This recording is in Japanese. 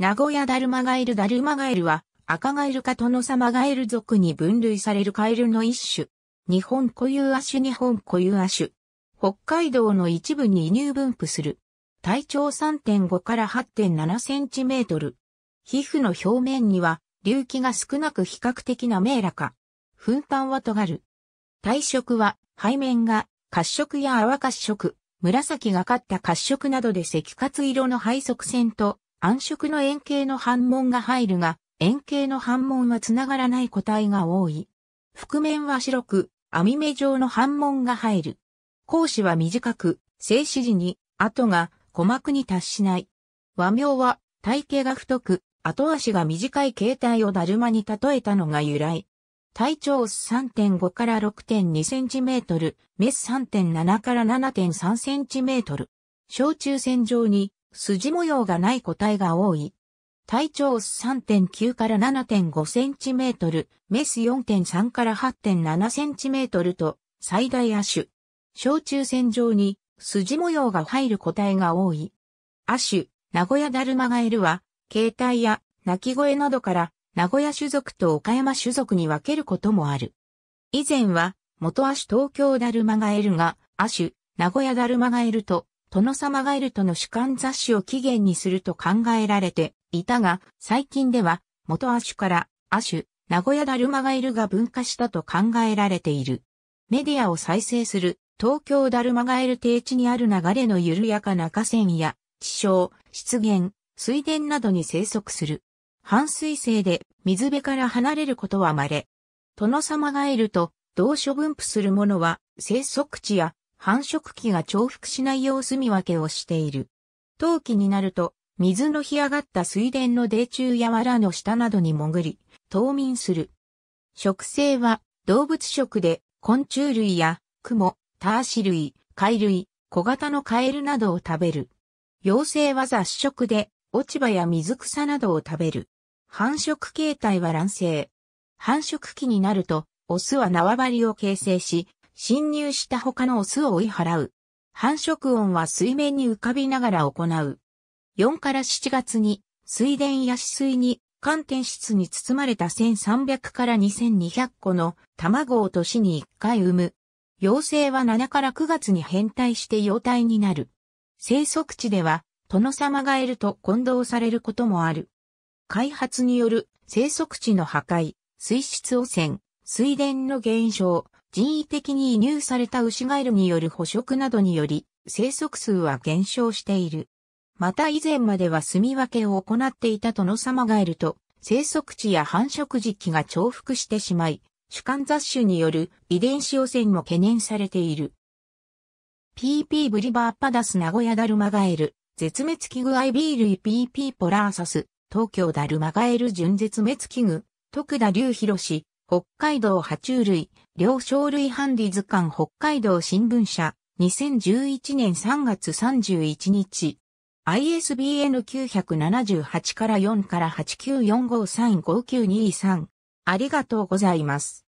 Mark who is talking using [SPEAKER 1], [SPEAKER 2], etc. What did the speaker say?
[SPEAKER 1] 名古屋ダルマガエルダルマガエルは赤ガエルかサマガエル族に分類されるカエルの一種。日本固有亜種日本固有亜種。北海道の一部に移入分布する。体長3.5から8.7センチメートル。皮膚の表面には隆起が少なく比較的な明らか。粉端は尖る。体色は背面が褐色や泡褐色、紫がかった褐色などで赤褐色の配色線と暗色の円形の反問が入るが、円形の反問はつながらない個体が多い。覆面は白く、網目状の反問が入る。講子は短く、静止時に、後が鼓膜に達しない。和名は、体型が太く、後足が短い形態をだるまに例えたのが由来。体長3.5から6.2センチメートル、メス3.7から7.3センチメートル。小中線上に筋模様がない個体が多い。体長3.9から7.5センチメートル、メス4.3から8.7センチメートルと最大亜種。小中線上に筋模様が入る個体が多い。亜種、名古屋ダルマガエルは、形態や鳴き声などから名古屋種族と岡山種族に分けることもある。以前は元亜種東京ダルマガエルが亜種、名古屋ダルマガエルと殿様ガエルとの主観雑誌を起源にすると考えられていたが、最近では、元亜種から亜種、名古屋ダルマガエルが分化したと考えられている。メディアを再生する東京ダルマガエル低地にある流れの緩やかな河川や地層、湿原、水田などに生息する。半水性で水辺から離れることは稀。殿様ガエルと同所分布するものは生息地や繁殖期が重複しない様子見分けをしている。冬季になると、水の干上がった水田の泥中や藁の下などに潜り、冬眠する。植生は動物食で昆虫類やクモ、ターシ類、貝類、小型のカエルなどを食べる。幼生は雑食で落ち葉や水草などを食べる。繁殖形態は卵生。繁殖期になると、オスは縄張りを形成し、侵入した他のオスを追い払う。繁殖音は水面に浮かびながら行う。4から7月に水田や止水に寒天室に包まれた1300から2200個の卵を年に1回産む。幼生は7から9月に変態して幼体になる。生息地では、殿様がいると混同されることもある。開発による生息地の破壊、水質汚染、水田の減少、人為的に移入された牛ガエルによる捕食などにより、生息数は減少している。また以前までは住み分けを行っていたトノサマガエルと、生息地や繁殖時期が重複してしまい、主観雑種による遺伝子汚染も懸念されている。PP ブリバーパダス名古屋ダルマガエル、絶滅危惧アイビー類 PP ポラーサス、東京ダルマガエル純絶滅危惧、徳田隆博氏、北海道爬虫類、両生類ハンディ図鑑北海道新聞社、2011年3月31日。ISBN 978から4から894535923。ありがとうございます。